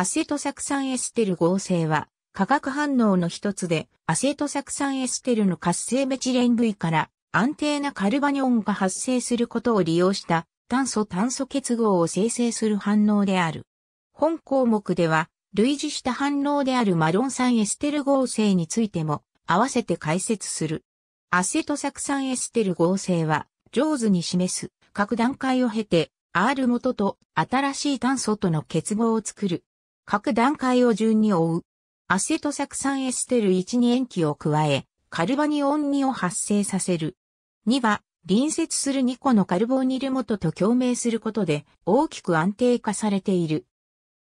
アセト酢酸エステル合成は、化学反応の一つで、アセト酢酸エステルの活性メチレン位から安定なカルバニオンが発生することを利用した炭素炭素結合を生成する反応である。本項目では、類似した反応であるマロン酸エステル合成についても、合わせて解説する。アセト酢酸エステル合成は、上手に示す各段階を経て、R 元と新しい炭素との結合を作る各段階を順に追う。アセト酢酸エステル1に塩基を加え、カルバニオン2を発生させる。2は、隣接する2個のカルボニル元と共鳴することで大きく安定化されている。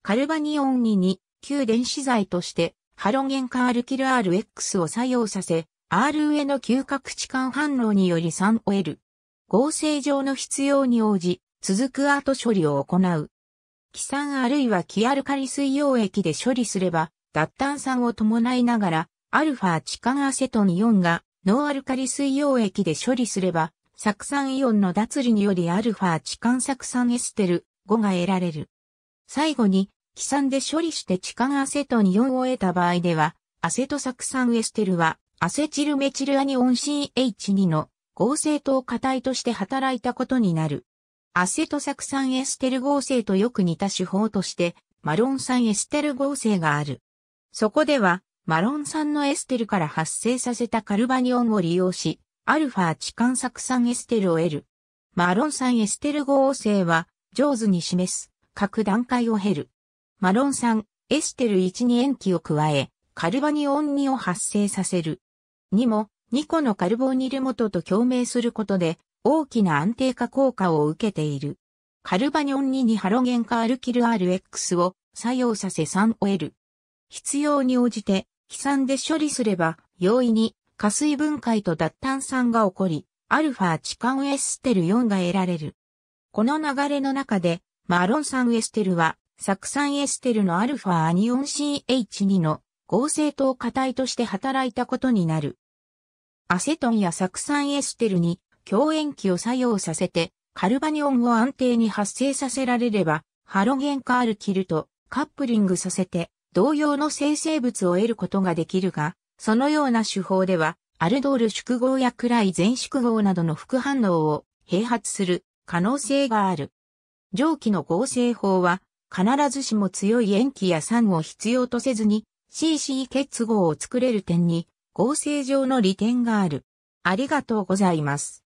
カルバニオン2に旧電子剤としてハロゲン化アルキル RX を作用させ、R 上の嗅覚置換反応により3を得る。合成上の必要に応じ、続く後処理を行う。基酸あるいは気アルカリ水溶液で処理すれば、脱炭酸を伴いながら、アルファチカンアセトン4オンが、ノーアルカリ水溶液で処理すれば、酢酸イオンの脱離によりアルファチカン酢酸エステル5が得られる。最後に、基酸で処理してチカンアセトン4オンを得た場合では、アセト酢酸エステルは、アセチルメチルアニオン CH2 の合成糖化体として働いたことになる。アセト酢酸エステル合成とよく似た手法として、マロン酸エステル合成がある。そこでは、マロン酸のエステルから発生させたカルバニオンを利用し、アルファ置換酢酸エステルを得る。マロン酸エステル合成は、上手に示す、各段階を経る。マロン酸、エステル1に塩基を加え、カルバニオン2を発生させる。にも、2個のカルボニル元と共鳴することで、大きな安定化効果を受けている。カルバニョン2にハロゲンカアルキル RX を作用させ3得る。必要に応じて、悲惨で処理すれば、容易に、加水分解と脱炭酸が起こり、アルファ置換エステル4が得られる。この流れの中で、マロン酸エステルは、酢酸エステルのアルファアニオン CH2 の合成糖化体として働いたことになる。アセトンや酢酸エステルに強塩基を作用させて、カルバニオンを安定に発生させられれば、ハロゲンカールキルとカップリングさせて、同様の生成物を得ることができるが、そのような手法では、アルドール縮合やクライ全縮合などの副反応を併発する可能性がある。蒸気の合成法は、必ずしも強い塩基や酸を必要とせずに、CC 結合を作れる点に、合成上の利点がある。ありがとうございます。